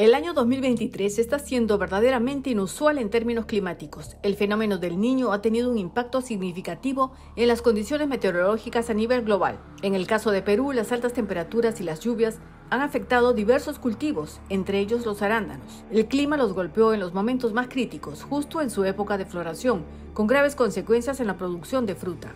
El año 2023 está siendo verdaderamente inusual en términos climáticos. El fenómeno del niño ha tenido un impacto significativo en las condiciones meteorológicas a nivel global. En el caso de Perú, las altas temperaturas y las lluvias han afectado diversos cultivos, entre ellos los arándanos. El clima los golpeó en los momentos más críticos, justo en su época de floración, con graves consecuencias en la producción de fruta.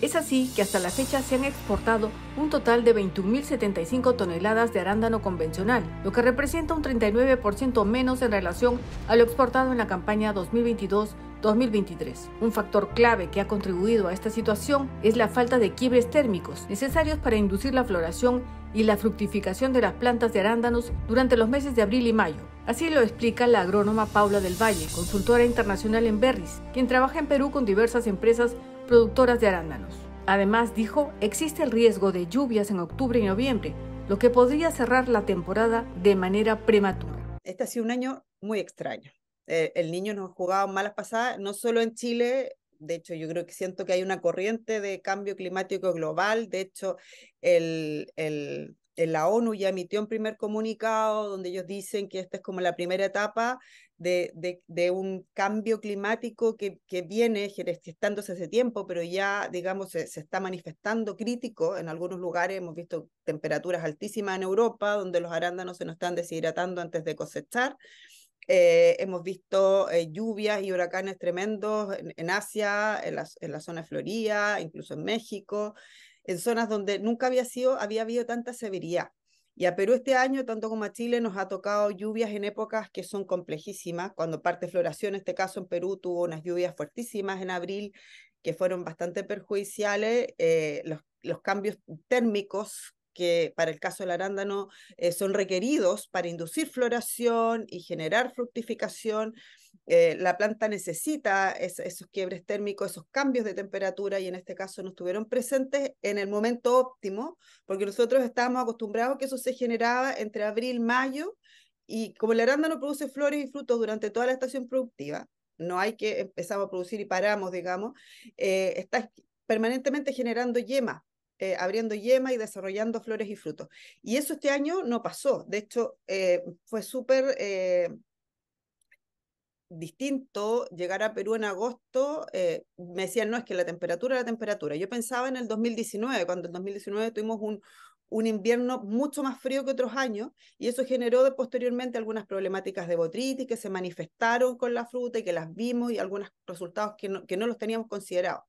Es así que hasta la fecha se han exportado un total de 21.075 toneladas de arándano convencional, lo que representa un 39% menos en relación a lo exportado en la campaña 2022 2023. Un factor clave que ha contribuido a esta situación es la falta de quiebres térmicos necesarios para inducir la floración y la fructificación de las plantas de arándanos durante los meses de abril y mayo. Así lo explica la agrónoma Paula del Valle, consultora internacional en Berris, quien trabaja en Perú con diversas empresas productoras de arándanos. Además, dijo, existe el riesgo de lluvias en octubre y noviembre, lo que podría cerrar la temporada de manera prematura. Este ha sido un año muy extraño. Eh, el niño nos ha jugado malas pasadas, no solo en Chile, de hecho, yo creo que siento que hay una corriente de cambio climático global. De hecho, el, la ONU ya emitió un primer comunicado donde ellos dicen que esta es como la primera etapa de, un cambio climático que, viene gestándose hace tiempo, pero ya, digamos, se, está manifestando crítico. En algunos lugares hemos visto temperaturas altísimas en Europa, donde los arándanos se nos están deshidratando antes de cosechar. Eh, hemos visto eh, lluvias y huracanes tremendos en, Asia, en la, en la zona de Florida, incluso en México en zonas donde nunca había sido, había habido tanta severidad. Y a Perú este año, tanto como a Chile, nos ha tocado lluvias en épocas que son complejísimas. Cuando parte floración, en este caso en Perú, tuvo unas lluvias fuertísimas en abril que fueron bastante perjudiciales. Eh, los, cambios térmicos que para el caso del arándano eh, son requeridos para inducir floración y generar fructificación eh, la planta necesita esos quiebres térmicos, esos cambios de temperatura y en este caso no estuvieron presentes en el momento óptimo, porque nosotros estábamos acostumbrados que eso se generaba entre abril, mayo y como el arándano produce flores y frutos durante toda la estación productiva, no hay que empezar a producir y paramos, digamos, eh, está permanentemente generando yema, eh, abriendo yema y desarrollando flores y frutos. Y eso este año no pasó, de hecho fue súper distinto llegar a Perú en agosto, eh, me decían, no, es que la temperatura, la temperatura. Yo pensaba en el 2019, cuando en 2019 tuvimos un, invierno mucho más frío que otros años y eso generó posteriormente algunas problemáticas de botritis que se manifestaron con la fruta y que las vimos y algunos resultados que no, los teníamos considerados.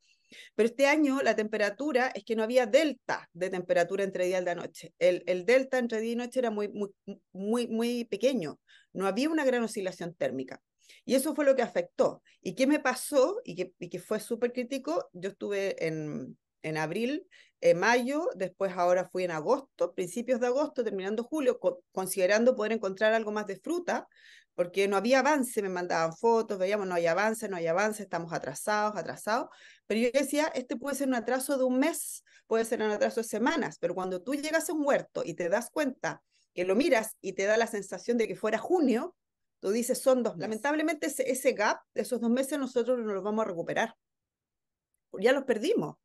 Pero este año la temperatura es que no había delta de temperatura entre día y la noche. El, el delta entre día y noche era muy, muy, muy, muy pequeño. No había una gran oscilación térmica. Y eso fue lo que afectó. ¿Y qué me pasó? Y que, fue súper crítico. Yo estuve en, en abril, en eh, mayo, después ahora fui en agosto, principios de agosto, terminando julio, considerando poder encontrar algo más de fruta, porque no había avance, me mandaban fotos, veíamos, no hay avance, no hay avance, estamos atrasados, atrasados. Pero yo decía, este puede ser un atraso de un mes, puede ser un atraso de semanas, pero cuando tú llegas a un huerto y te das cuenta que lo miras y te da la sensación de que fuera junio, Tú dices, son dos. Lamentablemente ese, ese gap, esos dos meses, nosotros no los vamos a recuperar. Ya los perdimos.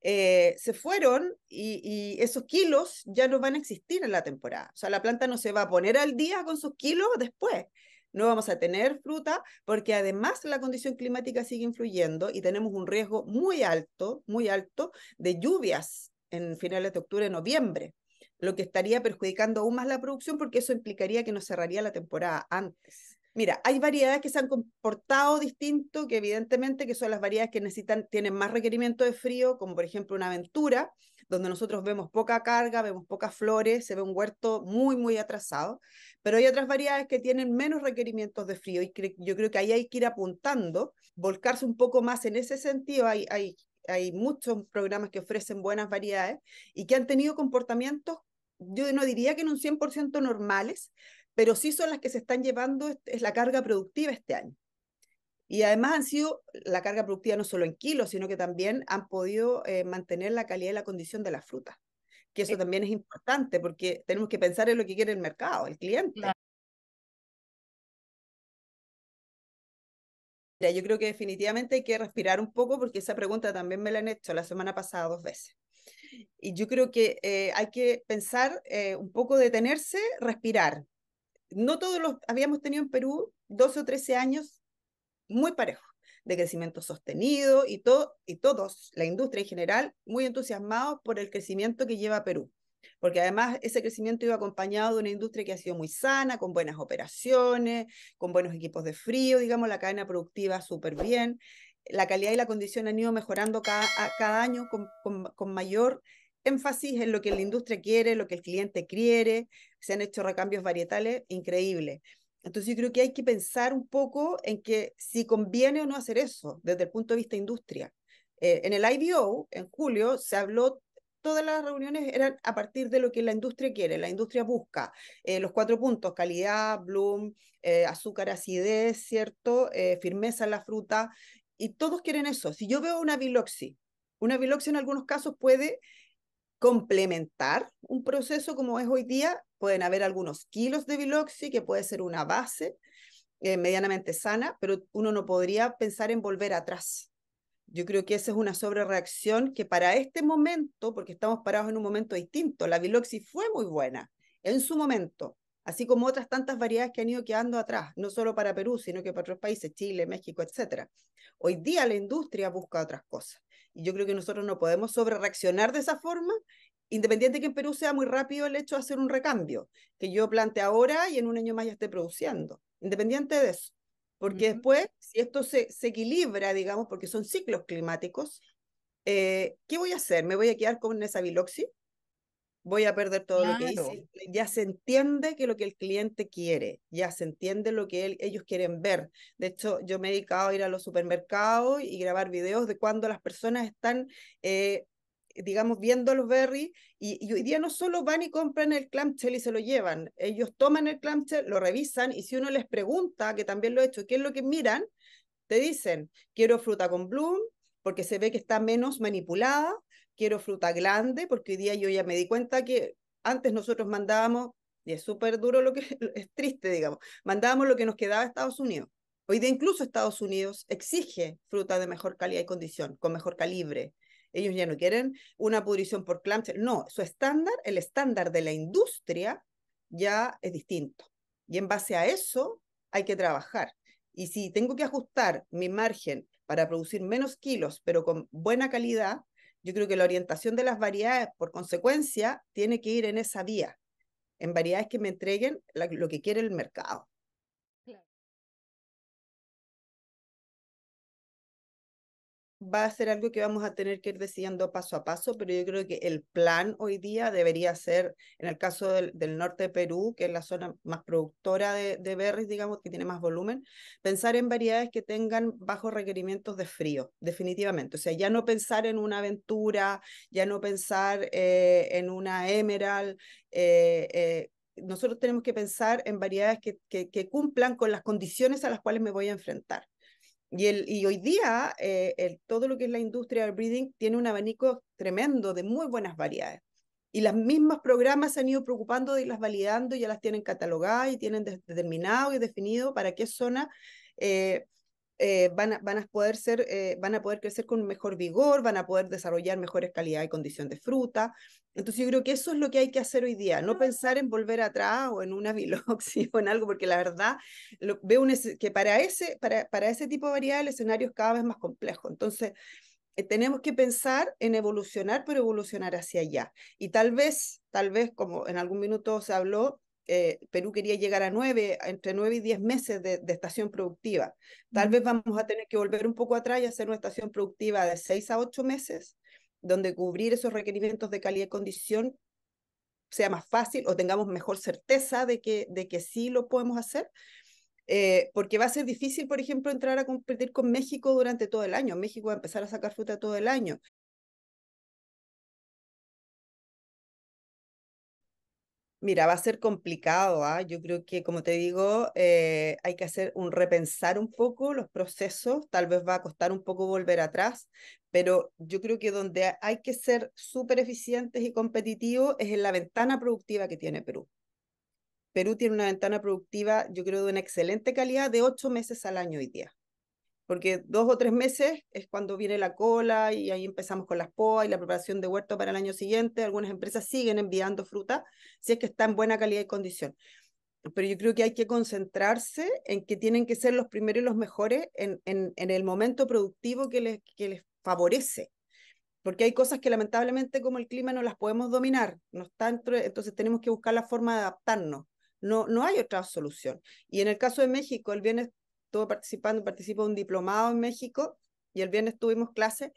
Eh, se fueron y, esos kilos ya no van a existir en la temporada. O sea, la planta no se va a poner al día con sus kilos después. No vamos a tener fruta porque además la condición climática sigue influyendo y tenemos un riesgo muy alto, muy alto de lluvias en finales de octubre, noviembre, lo que estaría perjudicando aún más la producción porque eso implicaría que nos cerraría la temporada antes. Mira, hay variedades que se han comportado distinto, que evidentemente que son las variedades que necesitan, tienen más requerimiento de frío, como por ejemplo una aventura, donde nosotros vemos poca carga, vemos pocas flores, se ve un huerto muy, muy atrasado, pero hay otras variedades que tienen menos requerimientos de frío y yo creo que ahí hay que ir apuntando, volcarse un poco más en ese sentido, hay, hay, hay muchos programas que ofrecen buenas variedades y que han tenido comportamientos, yo no diría que en un 100% normales, pero sí son las que se están llevando es la carga productiva este año. Y además han sido la carga productiva no solo en kilos, sino que también han podido eh, mantener la calidad y la condición de la fruta que eso también es importante porque tenemos que pensar en lo que quiere el mercado, el cliente. yo creo que definitivamente hay que respirar un poco porque esa pregunta también me la han hecho la semana pasada dos veces. Y yo creo que eh, hay que pensar eh, un poco, detenerse, respirar, no todos los habíamos tenido en Perú 12 o 13 años muy parejos, de crecimiento sostenido y, y todos, la industria en general, muy entusiasmados por el crecimiento que lleva Perú. Porque además ese crecimiento iba acompañado de una industria que ha sido muy sana, con buenas operaciones, con buenos equipos de frío, digamos, la cadena productiva súper bien. La calidad y la condición han ido mejorando cada, año con, con mayor énfasis en lo que la industria quiere, lo que el cliente quiere, se han hecho recambios varietales increíbles. Entonces yo creo que hay que pensar un poco en que si conviene o no hacer eso desde el punto de vista industria. Eh, en el IBO, en julio, se habló, todas las reuniones eran a partir de lo que la industria quiere, la industria busca. Eh, los cuatro puntos, calidad, bloom, eh, azúcar, acidez, ¿cierto? firmeza en la fruta. Y todos quieren eso. Si yo veo una biloxi, una biloxi en algunos casos puede complementar un proceso como es hoy día. Pueden haber algunos kilos de biloxi, que puede ser una base eh, medianamente sana, pero uno no podría pensar en volver atrás. Yo creo que esa es una sobrereacción que para este momento, porque estamos parados en un momento distinto, la biloxi fue muy buena en su momento, así como otras tantas variedades que han ido quedando atrás, no solo para Perú, sino que para otros países, Chile, México, etc. Hoy día la industria busca otras cosas. Y yo creo que nosotros no podemos sobre de esa forma, independiente que en Perú sea muy rápido el hecho de hacer un recambio, que yo plante ahora y en un año más ya esté produciendo, independiente de eso. Porque después, si esto se, equilibra, digamos, porque son ciclos climáticos, eh, ¿qué voy a hacer? ¿Me voy a quedar con esa biloxi? voy a perder todo lo que hice. Ya se entiende que lo que el cliente quiere, ya se entiende lo que él, ellos quieren ver. De hecho, yo me he dedicado a ir a los supermercados y grabar videos de cuando las personas están... Eh, digamos, viendo los berries, y, y, hoy día no solo van y compran el clamshell y se lo llevan, ellos toman el clamshell, lo revisan, y si uno les pregunta, que también lo he hecho, qué es lo que miran, te dicen, quiero fruta con bloom, porque se ve que está menos manipulada, quiero fruta grande, porque hoy día yo ya me di cuenta que antes nosotros mandábamos, y es súper duro lo que es triste, digamos, mandábamos lo que nos quedaba a Estados Unidos. Hoy día incluso Estados Unidos exige fruta de mejor calidad y condición, con mejor calibre. Ellos ya no quieren una pudrición por clamshell. No, su estándar, el estándar de la industria ya es distinto. Y en base a eso hay que trabajar. Y si tengo que ajustar mi margen para producir menos kilos, pero con buena calidad, yo creo que la orientación de las variedades, por consecuencia, tiene que ir en esa vía, en variedades que me entreguen lo que quiere el mercado. va a ser algo que vamos a tener que ir decidiendo paso a paso, pero yo creo que el plan hoy día debería ser, en el caso del, norte de Perú, que es la zona más productora de, de berries, digamos, que tiene más volumen, pensar en variedades que tengan bajos requerimientos de frío, definitivamente. O sea, ya no pensar en una aventura, ya no pensar eh, en una emerald. Eh, eh, nosotros tenemos que pensar en variedades que cumplan con las condiciones a las cuales me voy a enfrentar. Y, el, y hoy día eh, todo lo que es la industria del breeding tiene un abanico tremendo de muy buenas variedades. Y las mismas programas se han ido preocupando de irlas validando, ya las tienen catalogadas y tienen determinado y definido para qué zona eh, eh, van, a, poder ser, eh, van a poder crecer con mejor vigor, van a poder desarrollar mejores calidad y condición de fruta. Entonces yo creo que eso es lo que hay que hacer hoy día, no pensar en volver atrás o en una biloxi o en algo, porque la verdad lo, veo que para ese, para, para ese tipo de variedad el escenario es cada vez más complejo. Entonces eh, tenemos que pensar en evolucionar, pero evolucionar hacia allá. Y tal vez, tal vez, como en algún minuto se habló, eh, Perú quería llegar a nueve, entre nueve y diez meses de, estación productiva. Tal vez vamos a tener que volver un poco atrás y hacer una estación productiva de seis a ocho meses, donde cubrir esos requerimientos de calidad y condición sea más fácil o tengamos mejor certeza de que, de que sí lo podemos hacer. Eh, porque va a ser difícil, por ejemplo, entrar a competir con México durante todo el año. México va a empezar a sacar fruta todo el año. Mira, va a ser complicado. ¿ah? Yo creo que, como te digo, eh, hay que hacer un repensar un poco los procesos. Tal vez va a costar un poco volver atrás, pero yo creo que donde hay que ser súper eficientes y competitivos es en la ventana productiva que tiene Perú. Perú tiene una ventana productiva, yo creo, de una excelente calidad de ocho meses al año y día porque dos o tres meses es cuando viene la cola y ahí empezamos con las poas y la preparación de huerto para el año siguiente. Algunas empresas siguen enviando fruta si es que está en buena calidad y condición. Pero yo creo que hay que concentrarse en que tienen que ser los primeros y los mejores en, el momento productivo que les, favorece. Porque hay cosas que lamentablemente como el clima no las podemos dominar, no entonces tenemos que buscar la forma de adaptarnos. No, no hay otra solución. Y en el caso de México, el bienestar estuvo participando, participó un diplomado en México y el viernes tuvimos clase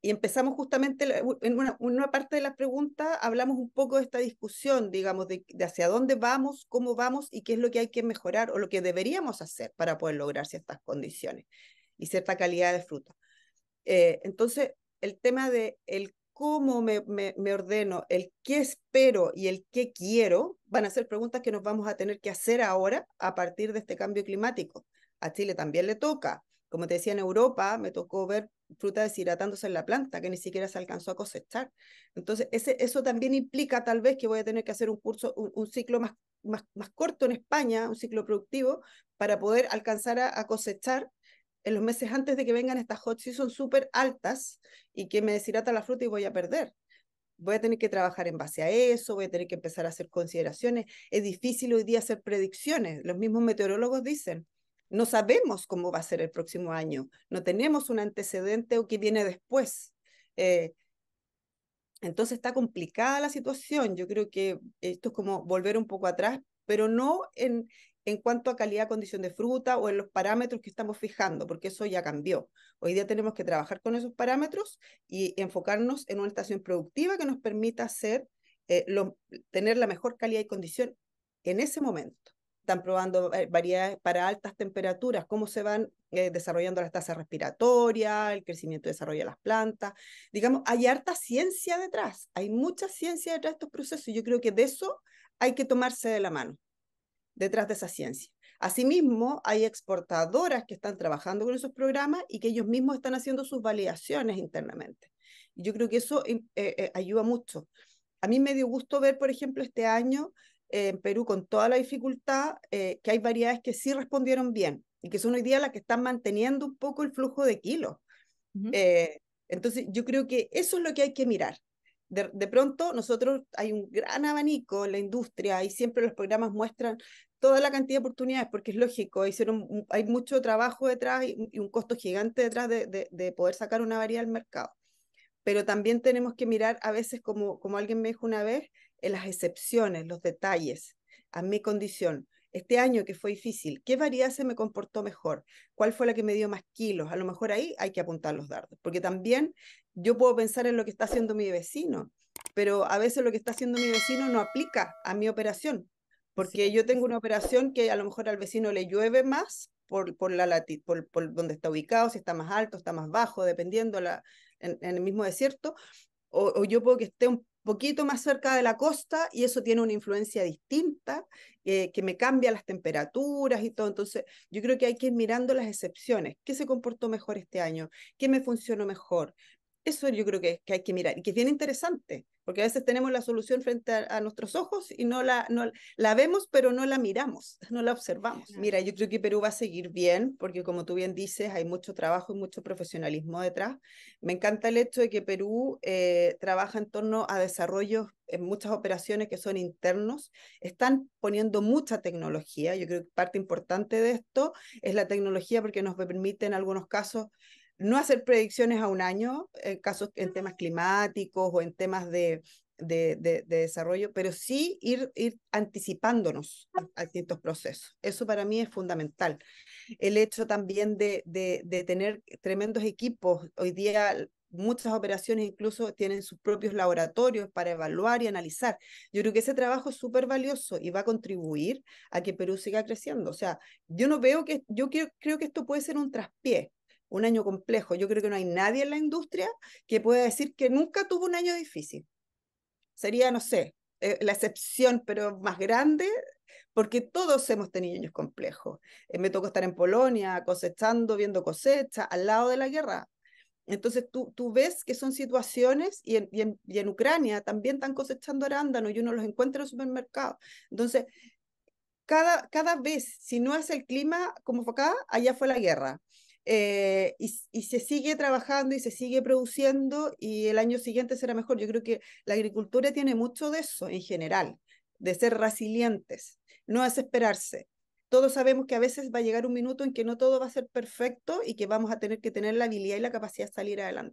y empezamos justamente en una, parte de las preguntas, hablamos un poco de esta discusión, digamos, de, hacia dónde vamos, cómo vamos y qué es lo que hay que mejorar o lo que deberíamos hacer para poder lograr ciertas condiciones y cierta calidad de fruta. Eh, entonces, el tema de el cómo me, me, ordeno, el qué espero y el qué quiero, van a ser preguntas que nos vamos a tener que hacer ahora a partir de este cambio climático a Chile también le toca. Como te decía, en Europa me tocó ver fruta deshidratándose en la planta que ni siquiera se alcanzó a cosechar. Entonces, eso también implica tal vez que voy a tener que hacer un curso, un, ciclo más, más, corto en España, un ciclo productivo, para poder alcanzar a, cosechar en los meses antes de que vengan estas hot son súper altas y que me deshidrata la fruta y voy a perder. Voy a tener que trabajar en base a eso, voy a tener que empezar a hacer consideraciones. Es difícil hoy día hacer predicciones. Los mismos meteorólogos dicen, no sabemos cómo va a ser el próximo año, no tenemos un antecedente o qué viene después. Eh, entonces está complicada la situación. Yo creo que esto es como volver un poco atrás, pero no en, cuanto a calidad, condición de fruta o en los parámetros que estamos fijando, porque eso ya cambió. Hoy día tenemos que trabajar con esos parámetros y enfocarnos en una estación productiva que nos permita hacer, eh, tener la mejor calidad y condición en ese momento están probando eh, variedades para altas temperaturas, cómo se van eh, desarrollando las tasas respiratorias, el crecimiento y desarrollo de las plantas. Digamos, hay harta ciencia detrás, hay mucha ciencia detrás de estos procesos yo creo que de eso hay que tomarse de la mano, detrás de esa ciencia. Asimismo, hay exportadoras que están trabajando con esos programas y que ellos mismos están haciendo sus validaciones internamente. Yo creo que eso eh, ayuda mucho. A mí me dio gusto ver, por ejemplo, este año eh, en Perú con toda la dificultad, eh, que hay variedades que sí respondieron bien y que son hoy día las que están manteniendo un poco el flujo de kilos. Eh, entonces, yo creo que eso es lo que hay que mirar. De, pronto, nosotros hay un gran abanico en la industria y siempre los programas muestran toda la cantidad de oportunidades, porque es lógico, hicieron, hay mucho trabajo detrás y, un costo gigante detrás de, poder sacar una variedad al mercado pero también tenemos que mirar a veces, como, como alguien me dijo una vez, en las excepciones, los detalles, a mi condición. Este año que fue difícil, ¿qué variedad se me comportó mejor? ¿Cuál fue la que me dio más kilos? A lo mejor ahí hay que apuntar los dardos, porque también yo puedo pensar en lo que está haciendo mi vecino, pero a veces lo que está haciendo mi vecino no aplica a mi operación, porque yo tengo una operación que a lo mejor al vecino le llueve más por, por, la lati por, donde está ubicado, si está más alto, está más bajo, dependiendo la, en, el mismo desierto, o, o, yo puedo que esté un poquito más cerca de la costa y eso tiene una influencia distinta eh, que me cambia las temperaturas y todo. Entonces, yo creo que hay que ir mirando las excepciones. ¿Qué se comportó mejor este año? ¿Qué me funcionó mejor? Eso yo creo que, que hay que mirar y que es bien interesante, porque a veces tenemos la solución frente a, nuestros ojos y no la, la vemos, pero no la miramos, no la observamos. Mira, yo creo que Perú va a seguir bien, porque como tú bien dices, hay mucho trabajo y mucho profesionalismo detrás. Me encanta el hecho de que Perú eh, trabaja en torno a desarrollos en muchas operaciones que son internos. Están poniendo mucha tecnología. Yo creo que parte importante de esto es la tecnología, porque nos permite en algunos casos no hacer predicciones a un año en casos en temas climáticos o en temas de, de, desarrollo, pero sí ir, ir anticipándonos a, ciertos procesos. Eso para mí es fundamental. El hecho también de, tener tremendos equipos. Hoy día muchas operaciones incluso tienen sus propios laboratorios para evaluar y analizar. Yo creo que ese trabajo es súper valioso y va a contribuir a que Perú siga creciendo. O sea, yo no veo que, yo creo que esto puede ser un traspié un año complejo. Yo creo que no hay nadie en la industria que pueda decir que nunca tuvo un año difícil. Sería, no sé, eh, la excepción, pero más grande, porque todos hemos tenido años complejos. Eh, me tocó estar en Polonia cosechando, viendo cosecha, al lado de la guerra. Entonces tú, tú ves que son situaciones y en, y, en, Ucrania también están cosechando arándanos y uno los encuentra en el supermercado. Entonces, cada, cada vez, si no es el clima como fue acá, allá fue la guerra. Eh, y, se sigue trabajando y se sigue produciendo y el año siguiente será mejor. Yo creo que la agricultura tiene mucho de eso en general, de ser resilientes, no desesperarse. Todos sabemos que a veces va a llegar un minuto en que no todo va a ser perfecto y que vamos a tener que tener la habilidad y la capacidad de salir adelante.